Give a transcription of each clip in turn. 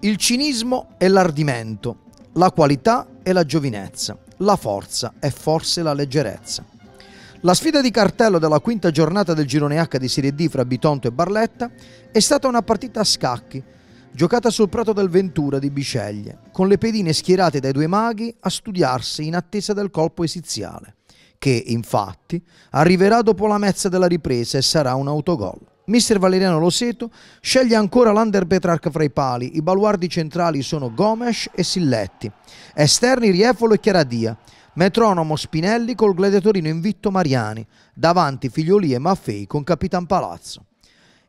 il cinismo e l'ardimento, la qualità e la giovinezza, la forza e forse la leggerezza. La sfida di cartello della quinta giornata del girone H di Serie D fra Bitonto e Barletta è stata una partita a scacchi, giocata sul prato del Ventura di Biceglie, con le pedine schierate dai due maghi a studiarsi in attesa del colpo esiziale, che infatti arriverà dopo la mezza della ripresa e sarà un autogol. Mister Valeriano Loseto sceglie ancora l'under Petrarca fra i pali, i baluardi centrali sono Gomes e Silletti, esterni Riefolo e Chiaradia, metronomo Spinelli col gladiatorino invitto Mariani, davanti Figlioli e Maffei con Capitan Palazzo.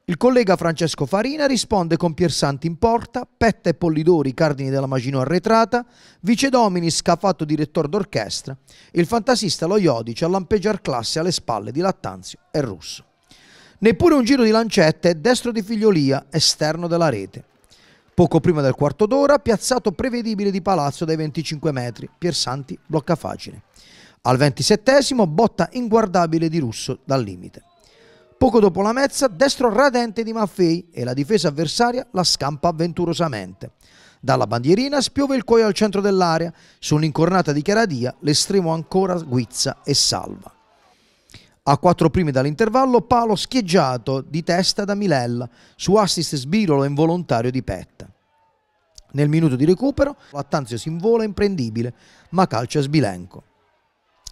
Il collega Francesco Farina risponde con Piersanti in porta, Petta e Pollidori cardini della Magino arretrata, Vicedomini scafatto direttore d'orchestra, il fantasista Lo Iodice a lampeggiar classe alle spalle di Lattanzio e Russo neppure un giro di lancette destro di Figliolia, esterno della rete. Poco prima del quarto d'ora, piazzato prevedibile di Palazzo dai 25 metri, Piersanti blocca facile. Al 27 botta inguardabile di Russo dal limite. Poco dopo la mezza, destro radente di Maffei e la difesa avversaria la scampa avventurosamente. Dalla bandierina spiove il cuoio al centro dell'area, su un'incornata di Chiaradia l'estremo ancora guizza e salva. A quattro prime dall'intervallo, palo schieggiato di testa da Milella, su assist sbirolo involontario di Petta. Nel minuto di recupero, Lattanzio si invola imprendibile, ma calcia sbilenco.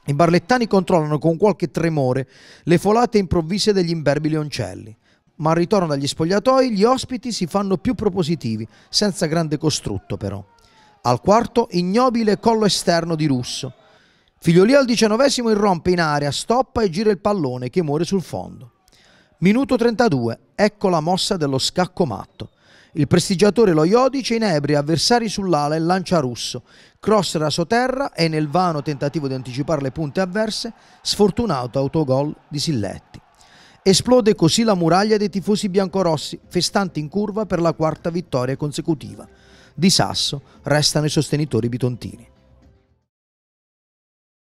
I barlettani controllano con qualche tremore le folate improvvise degli imberbi leoncelli, ma al ritorno dagli spogliatoi gli ospiti si fanno più propositivi, senza grande costrutto però. Al quarto, ignobile collo esterno di Russo, Figliolì al diciannovesimo irrompe in area, stoppa e gira il pallone che muore sul fondo. Minuto 32, ecco la mossa dello scacco matto. Il prestigiatore lo Iodice inebria avversari sull'ala e lancia russo. Cross raso terra e nel vano tentativo di anticipare le punte avverse, sfortunato autogol di Silletti. Esplode così la muraglia dei tifosi biancorossi, festanti in curva per la quarta vittoria consecutiva. Di Sasso restano i sostenitori bitontini.